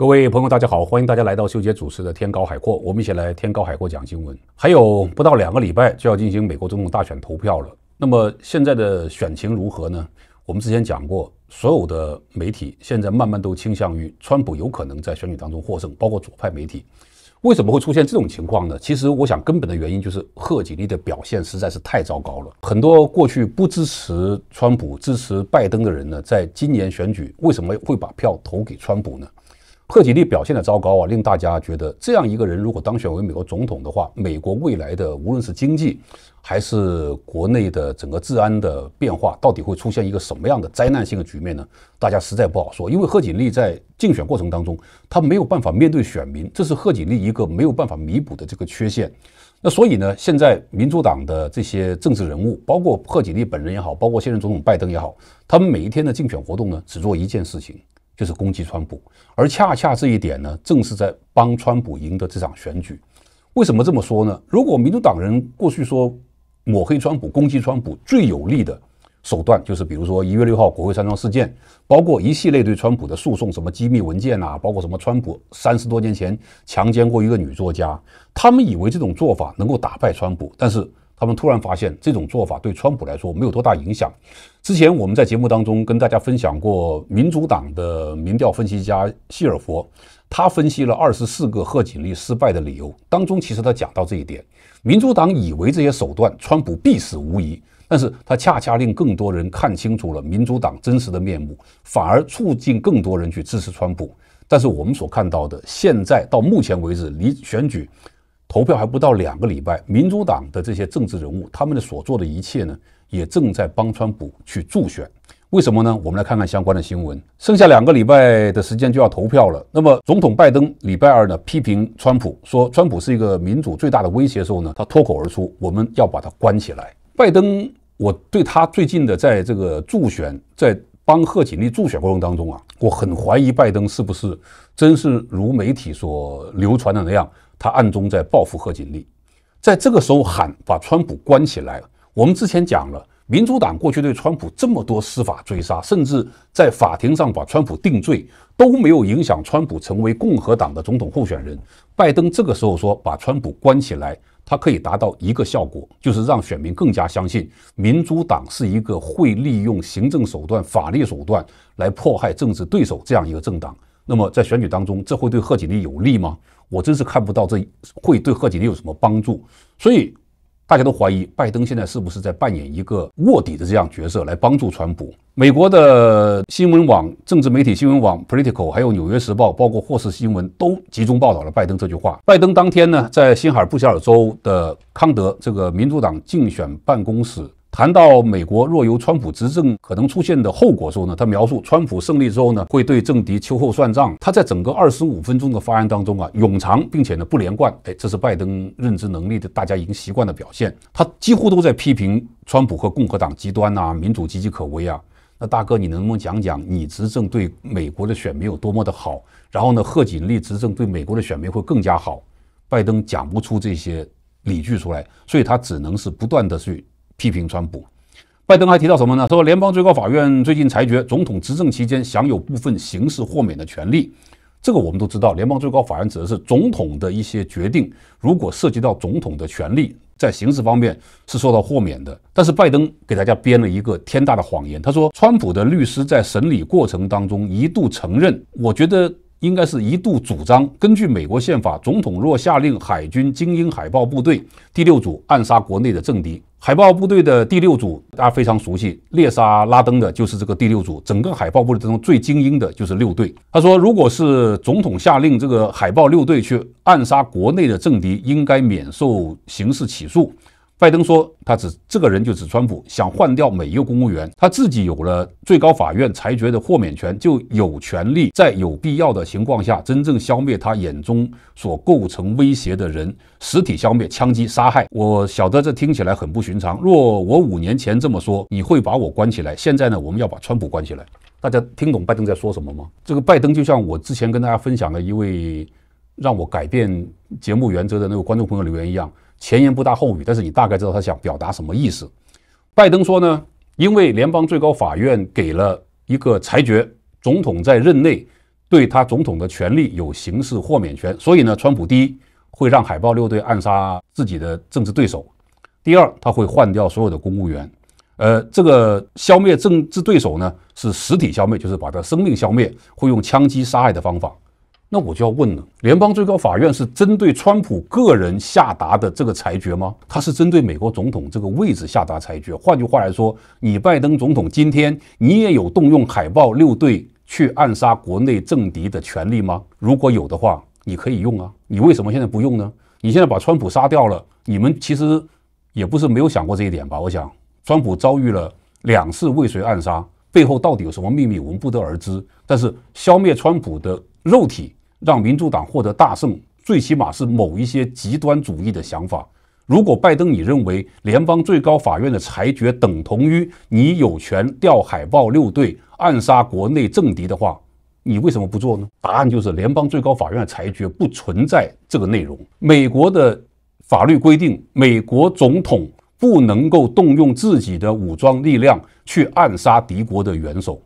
各位朋友，大家好，欢迎大家来到秀杰主持的《天高海阔》，我们一起来《天高海阔》讲新闻。还有不到两个礼拜就要进行美国总统大选投票了。那么现在的选情如何呢？我们之前讲过，所有的媒体现在慢慢都倾向于川普有可能在选举当中获胜，包括左派媒体。为什么会出现这种情况呢？其实我想根本的原因就是贺锦丽的表现实在是太糟糕了。很多过去不支持川普、支持拜登的人呢，在今年选举为什么会把票投给川普呢？贺锦丽表现的糟糕啊，令大家觉得这样一个人如果当选为美国总统的话，美国未来的无论是经济还是国内的整个治安的变化，到底会出现一个什么样的灾难性的局面呢？大家实在不好说，因为贺锦丽在竞选过程当中，他没有办法面对选民，这是贺锦丽一个没有办法弥补的这个缺陷。那所以呢，现在民主党的这些政治人物，包括贺锦丽本人也好，包括现任总统拜登也好，他们每一天的竞选活动呢，只做一件事情。就是攻击川普，而恰恰这一点呢，正是在帮川普赢得这场选举。为什么这么说呢？如果民主党人过去说抹黑川普、攻击川普最有力的手段，就是比如说一月六号国会山庄事件，包括一系列对川普的诉讼，什么机密文件呐，包括什么川普三十多年前强奸过一个女作家，他们以为这种做法能够打败川普，但是。他们突然发现，这种做法对川普来说没有多大影响。之前我们在节目当中跟大家分享过，民主党的民调分析家希尔佛，他分析了二十四个贺锦丽失败的理由，当中其实他讲到这一点：民主党以为这些手段川普必死无疑，但是他恰恰令更多人看清楚了民主党真实的面目，反而促进更多人去支持川普。但是我们所看到的，现在到目前为止离选举。投票还不到两个礼拜，民主党的这些政治人物，他们的所做的一切呢，也正在帮川普去助选。为什么呢？我们来看看相关的新闻。剩下两个礼拜的时间就要投票了。那么，总统拜登礼拜二呢，批评川普说川普是一个民主最大的威胁的时候呢，他脱口而出：“我们要把他关起来。”拜登，我对他最近的在这个助选在。帮贺锦丽助选过程当中啊，我很怀疑拜登是不是真是如媒体所流传的那样，他暗中在报复贺锦丽，在这个时候喊把川普关起来我们之前讲了，民主党过去对川普这么多司法追杀，甚至在法庭上把川普定罪，都没有影响川普成为共和党的总统候选人。拜登这个时候说把川普关起来。它可以达到一个效果，就是让选民更加相信民主党是一个会利用行政手段、法律手段来迫害政治对手这样一个政党。那么，在选举当中，这会对贺锦丽有利吗？我真是看不到这会对贺锦丽有什么帮助。所以。大家都怀疑拜登现在是不是在扮演一个卧底的这样角色来帮助川普？美国的新闻网、政治媒体新闻网、Political，还有纽约时报，包括霍氏新闻都集中报道了拜登这句话。拜登当天呢，在新罕布什尔州的康德这个民主党竞选办公室。谈到美国若由川普执政可能出现的后果时候呢，他描述川普胜利之后呢，会对政敌秋后算账。他在整个二十五分钟的发言当中啊，冗长并且呢不连贯。哎，这是拜登认知能力的大家已经习惯的表现。他几乎都在批评川普和共和党极端呐，民主岌岌可危啊。那大哥，你能不能讲讲你执政对美国的选民有多么的好？然后呢，贺锦丽执政对美国的选民会更加好？拜登讲不出这些理据出来，所以他只能是不断的去。批评川普，拜登还提到什么呢？说联邦最高法院最近裁决，总统执政期间享有部分刑事豁免的权利。这个我们都知道，联邦最高法院指的是总统的一些决定，如果涉及到总统的权利，在刑事方面是受到豁免的。但是拜登给大家编了一个天大的谎言，他说川普的律师在审理过程当中一度承认，我觉得应该是一度主张，根据美国宪法，总统若下令海军精英海豹部队第六组暗杀国内的政敌。海豹部队的第六组，大家非常熟悉，猎杀拉登的就是这个第六组。整个海豹部队当中最精英的就是六队。他说，如果是总统下令这个海豹六队去暗杀国内的政敌，应该免受刑事起诉。拜登说：“他指这个人，就指川普，想换掉每一个公务员。他自己有了最高法院裁决的豁免权，就有权利在有必要的情况下，真正消灭他眼中所构成威胁的人，实体消灭、枪击、杀害。我晓得这听起来很不寻常。若我五年前这么说，你会把我关起来。现在呢，我们要把川普关起来。大家听懂拜登在说什么吗？这个拜登就像我之前跟大家分享的一位。”让我改变节目原则的那个观众朋友留言一样，前言不搭后语，但是你大概知道他想表达什么意思。拜登说呢，因为联邦最高法院给了一个裁决，总统在任内对他总统的权利有刑事豁免权，所以呢，川普第一会让海豹六队暗杀自己的政治对手，第二他会换掉所有的公务员。呃，这个消灭政治对手呢是实体消灭，就是把他生命消灭，会用枪击杀害的方法。那我就要问了：联邦最高法院是针对川普个人下达的这个裁决吗？他是针对美国总统这个位置下达裁决。换句话来说，你拜登总统今天你也有动用海豹六队去暗杀国内政敌的权利吗？如果有的话，你可以用啊。你为什么现在不用呢？你现在把川普杀掉了，你们其实也不是没有想过这一点吧？我想，川普遭遇了两次未遂暗杀，背后到底有什么秘密，我们不得而知。但是消灭川普的肉体。让民主党获得大胜，最起码是某一些极端主义的想法。如果拜登你认为联邦最高法院的裁决等同于你有权调海豹六队暗杀国内政敌的话，你为什么不做呢？答案就是联邦最高法院裁决不存在这个内容。美国的法律规定，美国总统不能够动用自己的武装力量去暗杀敌国的元首。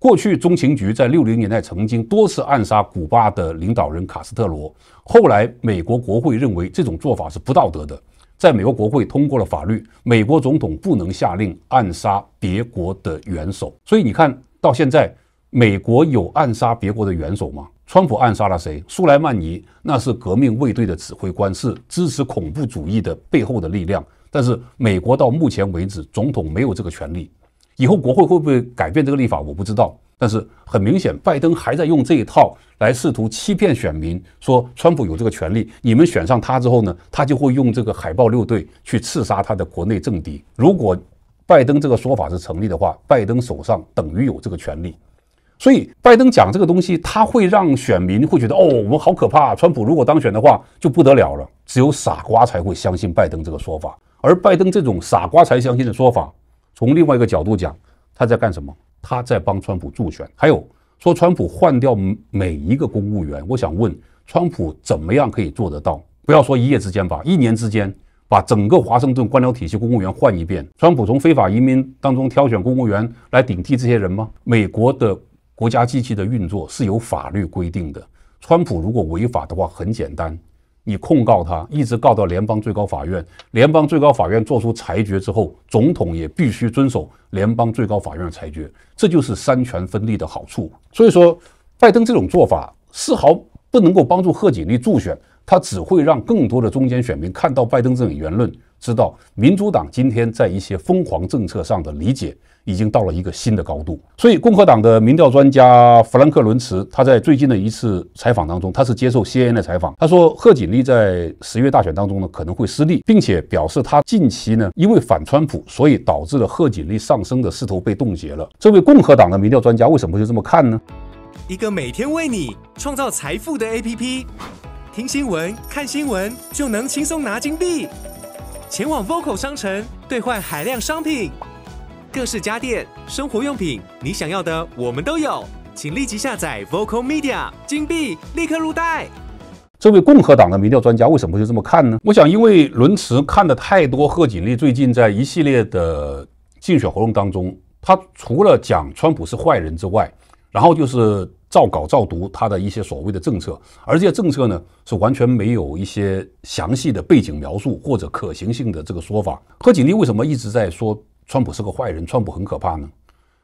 过去，中情局在六零年代曾经多次暗杀古巴的领导人卡斯特罗。后来，美国国会认为这种做法是不道德的，在美国国会通过了法律，美国总统不能下令暗杀别国的元首。所以，你看到现在，美国有暗杀别国的元首吗？川普暗杀了谁？苏莱曼尼，那是革命卫队的指挥官，是支持恐怖主义的背后的力量。但是，美国到目前为止，总统没有这个权利。以后国会会不会改变这个立法，我不知道。但是很明显，拜登还在用这一套来试图欺骗选民，说川普有这个权利。你们选上他之后呢，他就会用这个“海豹六队”去刺杀他的国内政敌。如果拜登这个说法是成立的话，拜登手上等于有这个权利。所以，拜登讲这个东西，他会让选民会觉得哦，我们好可怕。川普如果当选的话，就不得了了。只有傻瓜才会相信拜登这个说法，而拜登这种傻瓜才相信的说法。从另外一个角度讲，他在干什么？他在帮川普助选。还有说川普换掉每一个公务员，我想问川普怎么样可以做得到？不要说一夜之间吧，一年之间把整个华盛顿官僚体系公务员换一遍，川普从非法移民当中挑选公务员来顶替这些人吗？美国的国家机器的运作是有法律规定的，川普如果违法的话，很简单。你控告他，一直告到联邦最高法院。联邦最高法院作出裁决之后，总统也必须遵守联邦最高法院的裁决。这就是三权分立的好处。所以说，拜登这种做法丝毫不能够帮助贺锦丽助选。他只会让更多的中间选民看到拜登这种言论，知道民主党今天在一些疯狂政策上的理解已经到了一个新的高度。所以，共和党的民调专家弗兰克·伦茨，他在最近的一次采访当中，他是接受 CNN 的采访，他说贺锦丽在十月大选当中呢可能会失利，并且表示他近期呢因为反川普，所以导致了贺锦丽上升的势头被冻结了。这位共和党的民调专家为什么就这么看呢？一个每天为你创造财富的 APP。听新闻、看新闻就能轻松拿金币，前往 Vocal 商城兑换海量商品，各式家电、生活用品，你想要的我们都有，请立即下载 Vocal Media，金币立刻入袋。这位共和党的民调专家为什么就这么看呢？我想，因为伦茨看的太多，贺锦丽最近在一系列的竞选活动当中，他除了讲川普是坏人之外，然后就是照稿照读他的一些所谓的政策，而这些政策呢是完全没有一些详细的背景描述或者可行性的这个说法。贺锦丽为什么一直在说川普是个坏人，川普很可怕呢？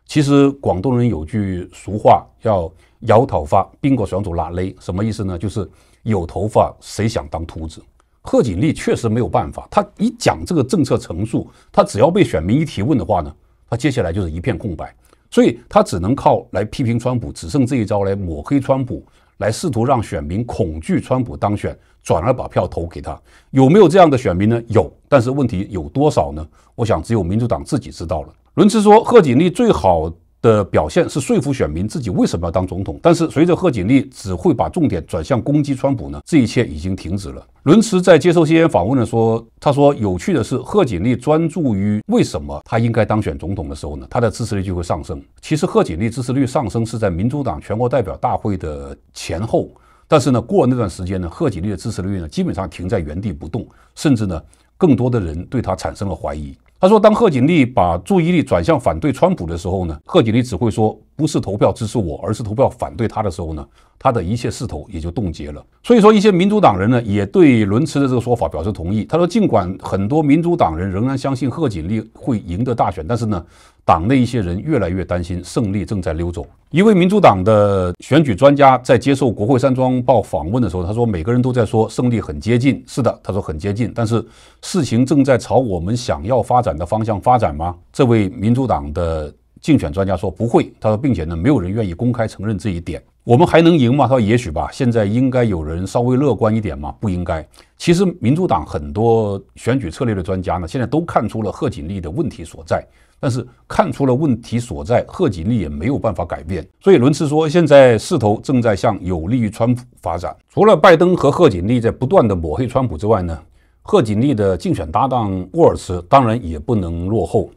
其实广东人有句俗话叫“摇头发，冰果想走拉勒”，什么意思呢？就是有头发谁想当秃子？贺锦丽确实没有办法，他一讲这个政策陈述，他只要被选民一提问的话呢，他接下来就是一片空白。所以他只能靠来批评川普，只剩这一招来抹黑川普，来试图让选民恐惧川普当选，转而把票投给他。有没有这样的选民呢？有，但是问题有多少呢？我想只有民主党自己知道了。伦茨说，贺锦丽最好。的表现是说服选民自己为什么要当总统，但是随着贺锦丽只会把重点转向攻击川普呢，这一切已经停止了。伦茨在接受 CNN 访问的时候说：“他说，有趣的是，贺锦丽专注于为什么他应该当选总统的时候呢，他的支持率就会上升。其实贺锦丽支持率上升是在民主党全国代表大会的前后，但是呢，过了那段时间呢，贺锦丽的支持率呢基本上停在原地不动，甚至呢，更多的人对他产生了怀疑。”他说，当贺锦丽把注意力转向反对川普的时候呢，贺锦丽只会说不是投票支持我，而是投票反对他的时候呢，他的一切势头也就冻结了。所以说，一些民主党人呢也对伦茨的这个说法表示同意。他说，尽管很多民主党人仍然相信贺锦丽会赢得大选，但是呢。党内一些人越来越担心胜利正在溜走。一位民主党的选举专家在接受《国会山庄报》访问的时候，他说：“每个人都在说胜利很接近，是的，他说很接近。但是事情正在朝我们想要发展的方向发展吗？”这位民主党的竞选专家说：“不会。”他说，并且呢，没有人愿意公开承认这一点。我们还能赢吗？他说：“也许吧。”现在应该有人稍微乐观一点吗？不应该。其实，民主党很多选举策略的专家呢，现在都看出了贺锦丽的问题所在。但是看出了问题所在，贺锦丽也没有办法改变。所以伦茨说，现在势头正在向有利于川普发展。除了拜登和贺锦丽在不断的抹黑川普之外呢，贺锦丽的竞选搭档沃尔茨当然也不能落后。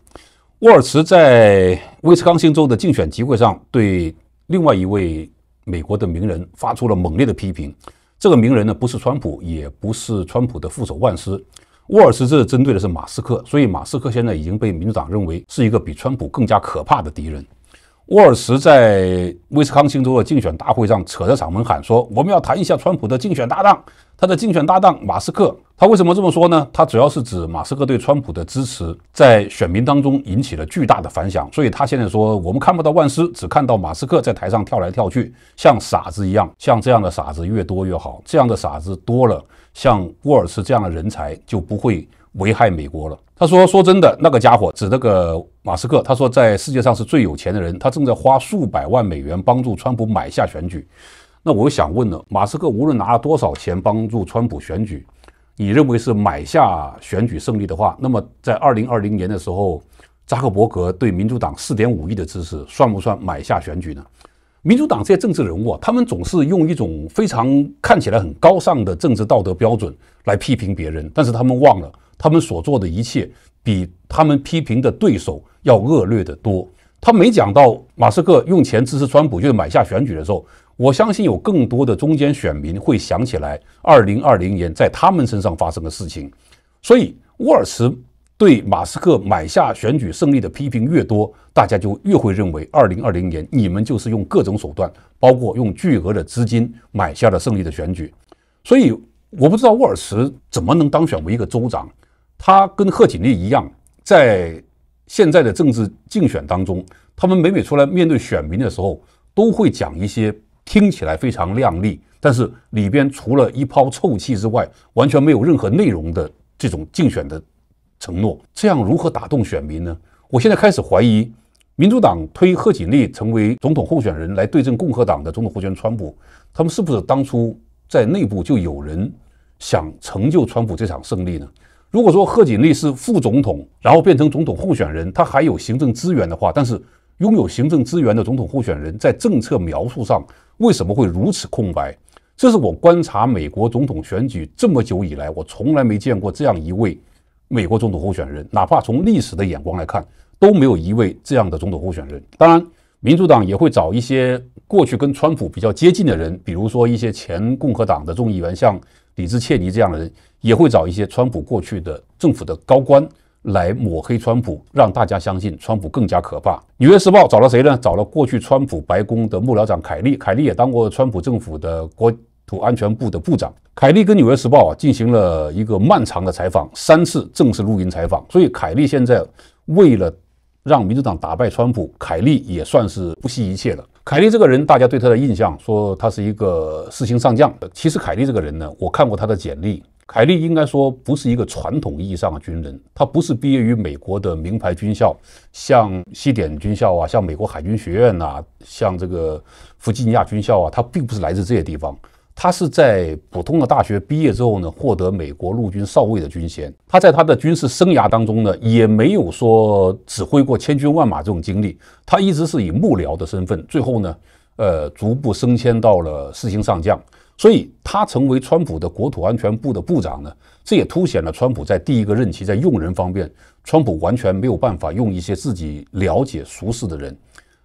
沃尔茨在威斯康星州的竞选集会上，对另外一位美国的名人发出了猛烈的批评。这个名人呢，不是川普，也不是川普的副手万斯。沃尔茨这是针对的是马斯克，所以马斯克现在已经被民主党认为是一个比川普更加可怕的敌人。沃尔茨在威斯康星州的竞选大会上扯着嗓门喊说：“我们要谈一下川普的竞选搭档，他的竞选搭档马斯克。”他为什么这么说呢？他主要是指马斯克对川普的支持在选民当中引起了巨大的反响，所以他现在说我们看不到万斯，只看到马斯克在台上跳来跳去，像傻子一样。像这样的傻子越多越好，这样的傻子多了，像沃尔茨这样的人才就不会危害美国了。他说说真的，那个家伙指那个马斯克，他说在世界上是最有钱的人，他正在花数百万美元帮助川普买下选举。那我想问了，马斯克无论拿了多少钱帮助川普选举？你认为是买下选举胜利的话，那么在二零二零年的时候，扎克伯格对民主党四点五亿的支持，算不算买下选举呢？民主党这些政治人物，啊，他们总是用一种非常看起来很高尚的政治道德标准来批评别人，但是他们忘了，他们所做的一切比他们批评的对手要恶劣得多。他没讲到马斯克用钱支持川普，就是买下选举的时候，我相信有更多的中间选民会想起来2020年在他们身上发生的事情。所以沃尔茨对马斯克买下选举胜利的批评越多，大家就越会认为2020年你们就是用各种手段，包括用巨额的资金买下了胜利的选举。所以我不知道沃尔茨怎么能当选为一个州长，他跟贺锦丽一样，在。现在的政治竞选当中，他们每每出来面对选民的时候，都会讲一些听起来非常亮丽，但是里边除了一泡臭气之外，完全没有任何内容的这种竞选的承诺。这样如何打动选民呢？我现在开始怀疑，民主党推贺锦丽成为总统候选人来对阵共和党的总统候选人川普，他们是不是当初在内部就有人想成就川普这场胜利呢？如果说贺锦丽是副总统，然后变成总统候选人，他还有行政资源的话，但是拥有行政资源的总统候选人，在政策描述上为什么会如此空白？这是我观察美国总统选举这么久以来，我从来没见过这样一位美国总统候选人，哪怕从历史的眼光来看，都没有一位这样的总统候选人。当然，民主党也会找一些过去跟川普比较接近的人，比如说一些前共和党的众议员，像。李兹切尼这样的人也会找一些川普过去的政府的高官来抹黑川普，让大家相信川普更加可怕。《纽约时报》找了谁呢？找了过去川普白宫的幕僚长凯利，凯利也当过川普政府的国土安全部的部长。凯利跟《纽约时报》啊进行了一个漫长的采访，三次正式录音采访。所以凯利现在为了让民主党打败川普，凯利也算是不惜一切了。凯利这个人，大家对他的印象说他是一个四星上将。其实凯利这个人呢，我看过他的简历。凯利应该说不是一个传统意义上的军人，他不是毕业于美国的名牌军校，像西点军校啊，像美国海军学院啊，像这个弗吉尼亚军校啊，他并不是来自这些地方。他是在普通的大学毕业之后呢，获得美国陆军少尉的军衔。他在他的军事生涯当中呢，也没有说指挥过千军万马这种经历。他一直是以幕僚的身份，最后呢，呃，逐步升迁到了四星上将。所以，他成为川普的国土安全部的部长呢，这也凸显了川普在第一个任期在用人方面，川普完全没有办法用一些自己了解熟识的人。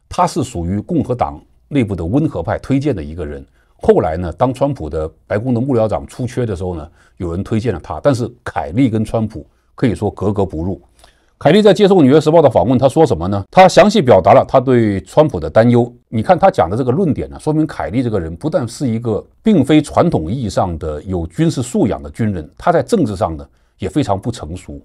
他是属于共和党内部的温和派推荐的一个人。后来呢，当川普的白宫的幕僚长出缺的时候呢，有人推荐了他，但是凯利跟川普可以说格格不入。凯利在接受《纽约时报》的访问，他说什么呢？他详细表达了他对川普的担忧。你看他讲的这个论点呢，说明凯利这个人不但是一个并非传统意义上的有军事素养的军人，他在政治上呢也非常不成熟。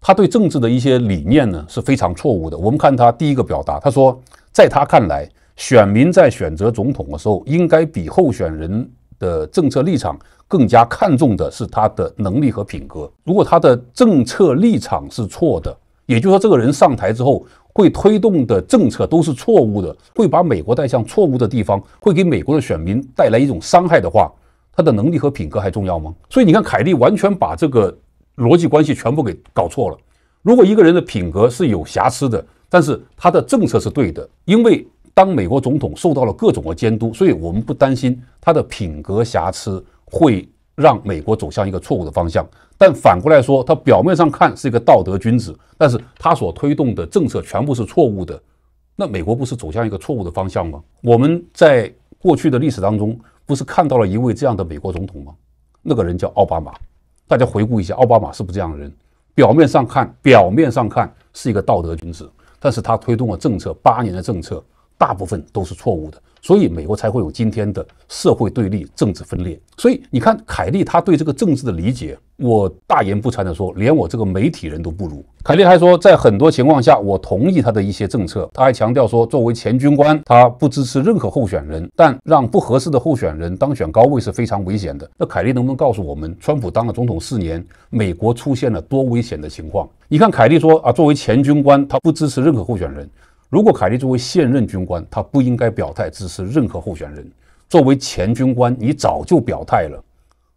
他对政治的一些理念呢是非常错误的。我们看他第一个表达，他说，在他看来。选民在选择总统的时候，应该比候选人的政策立场更加看重的是他的能力和品格。如果他的政策立场是错的，也就是说这个人上台之后会推动的政策都是错误的，会把美国带向错误的地方，会给美国的选民带来一种伤害的话，他的能力和品格还重要吗？所以你看，凯利完全把这个逻辑关系全部给搞错了。如果一个人的品格是有瑕疵的，但是他的政策是对的，因为当美国总统受到了各种的监督，所以我们不担心他的品格瑕疵会让美国走向一个错误的方向。但反过来说，他表面上看是一个道德君子，但是他所推动的政策全部是错误的，那美国不是走向一个错误的方向吗？我们在过去的历史当中不是看到了一位这样的美国总统吗？那个人叫奥巴马。大家回顾一下，奥巴马是不是这样的人？表面上看，表面上看是一个道德君子，但是他推动了政策八年的政策。大部分都是错误的，所以美国才会有今天的社会对立、政治分裂。所以你看，凯利他对这个政治的理解，我大言不惭地说，连我这个媒体人都不如。凯利还说，在很多情况下，我同意他的一些政策。他还强调说，作为前军官，他不支持任何候选人，但让不合适的候选人当选高位是非常危险的。那凯利能不能告诉我们，川普当了总统四年，美国出现了多危险的情况？你看，凯利说啊，作为前军官，他不支持任何候选人。如果凯利作为现任军官，他不应该表态支持任何候选人。作为前军官，你早就表态了。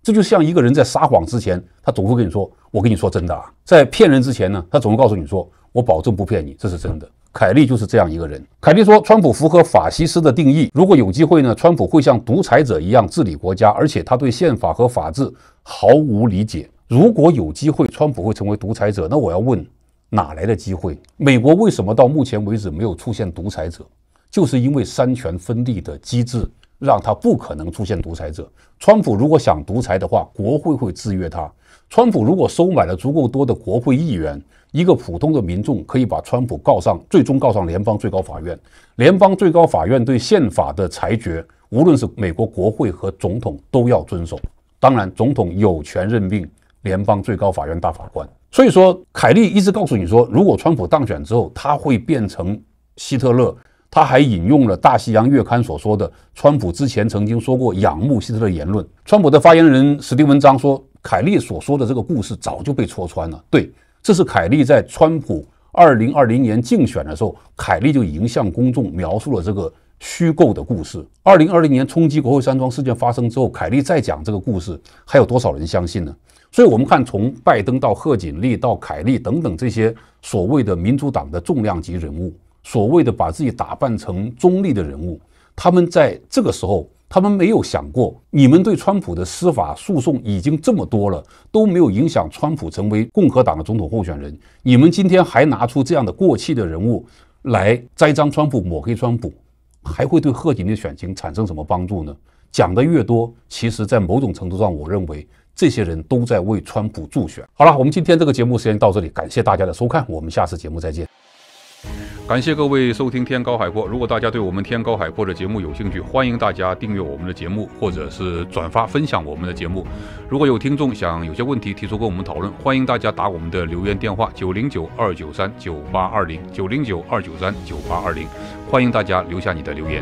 这就像一个人在撒谎之前，他总会跟你说：“我跟你说真的啊。”在骗人之前呢，他总会告诉你说：“我保证不骗你，这是真的。”凯利就是这样一个人。凯利说：“川普符合法西斯的定义。如果有机会呢，川普会像独裁者一样治理国家，而且他对宪法和法治毫无理解。如果有机会，川普会成为独裁者。那我要问。”哪来的机会？美国为什么到目前为止没有出现独裁者？就是因为三权分立的机制，让他不可能出现独裁者。川普如果想独裁的话，国会会制约他。川普如果收买了足够多的国会议员，一个普通的民众可以把川普告上，最终告上联邦最高法院。联邦最高法院对宪法的裁决，无论是美国国会和总统都要遵守。当然，总统有权任命联邦最高法院大法官。所以说，凯利一直告诉你说，如果川普当选之后，他会变成希特勒。他还引用了《大西洋月刊》所说的，川普之前曾经说过仰慕希特勒言论。川普的发言人史蒂文章说，凯利所说的这个故事早就被戳穿了。对，这是凯利在川普2020年竞选的时候，凯利就已经向公众描述了这个虚构的故事。2020年冲击国会山庄事件发生之后，凯利再讲这个故事，还有多少人相信呢？所以，我们看从拜登到贺锦丽到凯利等等这些所谓的民主党的重量级人物，所谓的把自己打扮成中立的人物，他们在这个时候，他们没有想过，你们对川普的司法诉讼已经这么多了，都没有影响川普成为共和党的总统候选人，你们今天还拿出这样的过气的人物来栽赃川普、抹黑川普，还会对贺锦丽的选情产生什么帮助呢？讲的越多，其实在某种程度上，我认为。这些人都在为川普助选。好了，我们今天这个节目时间到这里，感谢大家的收看，我们下次节目再见。感谢各位收听《天高海阔》，如果大家对我们《天高海阔》的节目有兴趣，欢迎大家订阅我们的节目，或者是转发分享我们的节目。如果有听众想有些问题提出跟我们讨论，欢迎大家打我们的留言电话九零九二九三九八二零九零九二九三九八二零，欢迎大家留下你的留言。